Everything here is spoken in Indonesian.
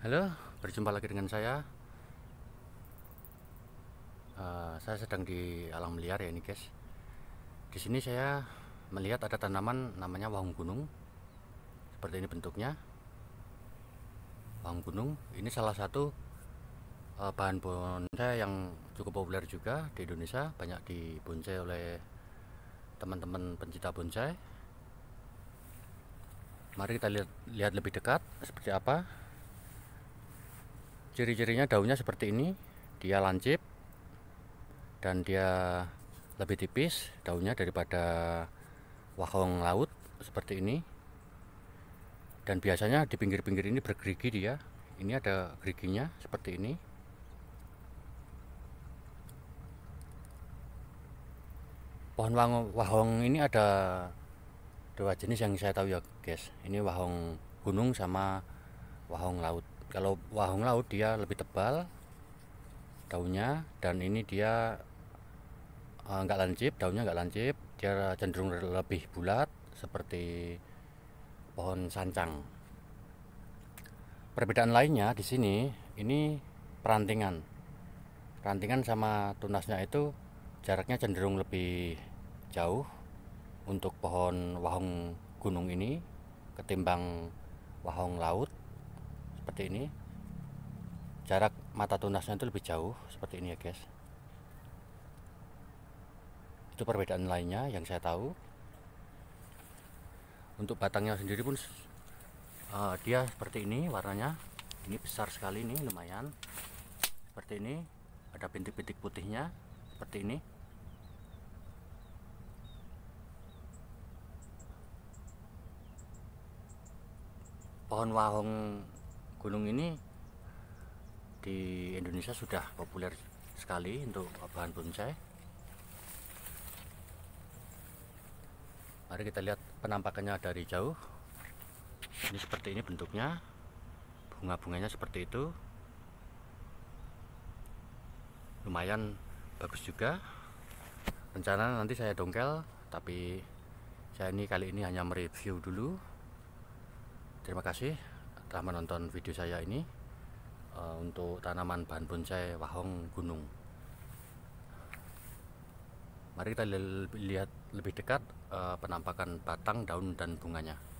Halo, berjumpa lagi dengan saya. Uh, saya sedang di alam liar ya ini guys. Di sini saya melihat ada tanaman namanya wahung gunung. Seperti ini bentuknya. Wahung gunung ini salah satu uh, bahan bonsai yang cukup populer juga di Indonesia, banyak dibonsai oleh teman-teman pencinta bonsai. Mari kita lihat lihat lebih dekat seperti apa ciri-cirinya daunnya seperti ini dia lancip dan dia lebih tipis daunnya daripada wahong laut seperti ini dan biasanya di pinggir-pinggir ini bergerigi dia ini ada geriginya seperti ini pohon wahong ini ada dua jenis yang saya tahu ya guys ini wahong gunung sama wahong laut kalau wahung laut dia lebih tebal daunnya dan ini dia eh, nggak uh, lancip daunnya nggak lancip dia cenderung lebih bulat seperti pohon sancang perbedaan lainnya di sini ini perantingan perantingan sama tunasnya itu jaraknya cenderung lebih jauh untuk pohon wahung gunung ini ketimbang wahung laut seperti ini jarak mata tunasnya itu lebih jauh seperti ini ya guys itu perbedaan lainnya yang saya tahu untuk batangnya sendiri pun uh, dia seperti ini warnanya ini besar sekali ini lumayan seperti ini ada bintik-bintik putihnya seperti ini pohon wahong gunung ini di Indonesia sudah populer sekali untuk bahan bonsai mari kita lihat penampakannya dari jauh ini seperti ini bentuknya bunga-bunganya seperti itu lumayan bagus juga rencana nanti saya dongkel tapi saya ini kali ini hanya mereview dulu terima kasih telah menonton video saya ini uh, untuk tanaman bahan bonsai wahong gunung. Mari kita lihat lebih dekat uh, penampakan batang, daun, dan bunganya.